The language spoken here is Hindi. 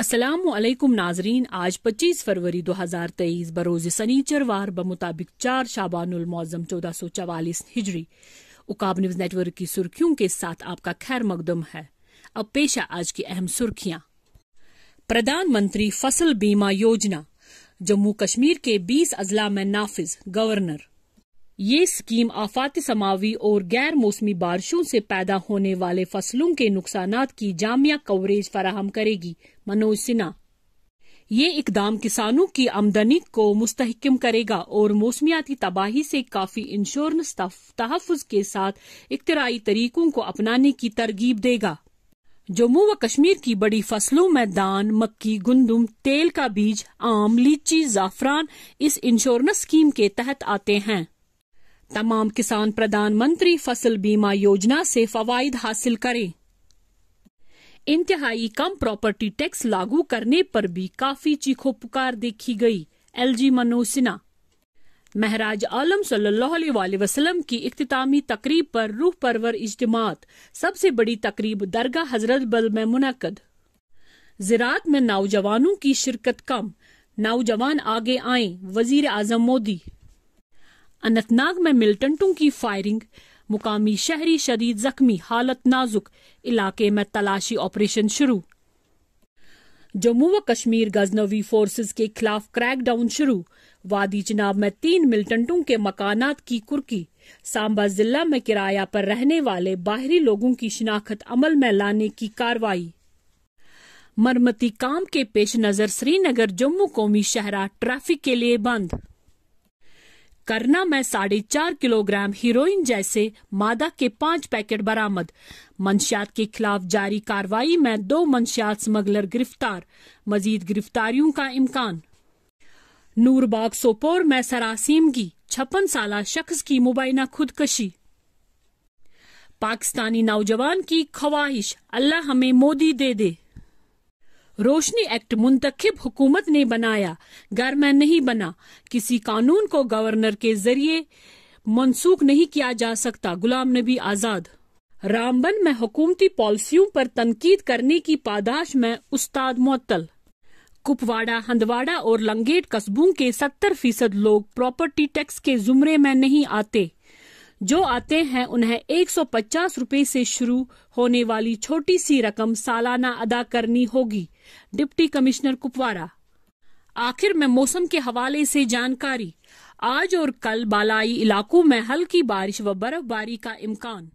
असलम नाजरीन आज 25 फरवरी 2023 बरोज सनीचरवार बमुताबिक चार शाबानमौजम चौदह सौ चवालीस हिजरी उकाब न्यूज नेटवर्क की सुर्खियों के साथ आपका खैर मकदम है अब पेशा आज की अहम सुर्खियां प्रधानमंत्री फसल बीमा योजना जम्मू कश्मीर के 20 अजला में नाफिज गवर्नर ये स्कीम आफात समावी और गैर मौसमी बारिशों से पैदा होने वाले फसलों के नुकसान की जामिया कवरेज फराहम करेगी मनोज सिन्हा ये इकदाम किसानों की आमदनी को मुस्तकम करेगा और मौसमियाती तबाही से काफी इंश्योरेंस तहफ़ के साथ इख्तराई तरीकों को अपनाने की तरगीब देगा जम्मू व कश्मीर की बड़ी फसलों में दान मक्की गुंदम तेल का बीज आम लीची जाफरान इस इंश्योरेंस स्कीम के तहत आते हैं तमाम किसान प्रधानमंत्री फसल बीमा योजना से फवायद हासिल करें इंतहाई कम प्रॉपर्टी टैक्स लागू करने पर भी काफी चीखो पुकार देखी गई एलजी मनोज सिन्हा महराज आलम सल्लल्लाहु वसल्लम की इख्तामी तकरीब पर रूह परवर इजमात सबसे बड़ी तकरीब दरगाह हजरत बल में मुनद ज़रात में नौजवानों की शिरकत कम नौजवान आगे आए वजीर आजम मोदी अनंतनाग में मिलिटेंटों की फायरिंग मुकामी शहरी शरीर जख्मी हालत नाजुक इलाके में तलाशी ऑपरेशन शुरू जम्मू व कश्मीर गजनवी फोर्सेस के खिलाफ क्रैकडाउन शुरू वादी चिनाब में तीन मिलिटेंटों के मकानात की कुर्की सांबा जिला में किराया पर रहने वाले बाहरी लोगों की शिनाख्त अमल में लाने की कार्रवाई मरमती काम के पेश नजर श्रीनगर जम्मू कौमी शहरा ट्रैफिक के लिए बंद करना में साढ़े चार किलोग्राम हीरोइन जैसे मादा के पांच पैकेट बरामद मंशियात के खिलाफ जारी कार्रवाई में दो मंशियात स्मगलर गिरफ्तार मजीद गिरफ्तारियों का इम्कान नूरबाग सोपोर में सरासीमगी छप्पन साल शख्स की मुबैना खुदकशी पाकिस्तानी नौजवान की ख्वाहिश अल्लाह हमें मोदी दे दे रोशनी एक्ट मुंतखब हुकूमत ने बनाया घर में नहीं बना किसी कानून को गवर्नर के जरिए मनसूख नहीं किया जा सकता गुलाम नबी आजाद रामबन में हुकूमती पॉलिसियों पर तनकीद करने की पादाश में उस्ताद मअतल कुपवाड़ा हंदवाड़ा और लंगेट कस्बों के 70 फीसद लोग प्रॉपर्टी टैक्स के जुमरे में नहीं आते जो आते हैं उन्हें 150 रुपए से शुरू होने वाली छोटी सी रकम सालाना अदा करनी होगी डिप्टी कमिश्नर कुपवारा आखिर में मौसम के हवाले से जानकारी आज और कल बालाई इलाकों में हल्की बारिश व बर्फबारी का इम्कान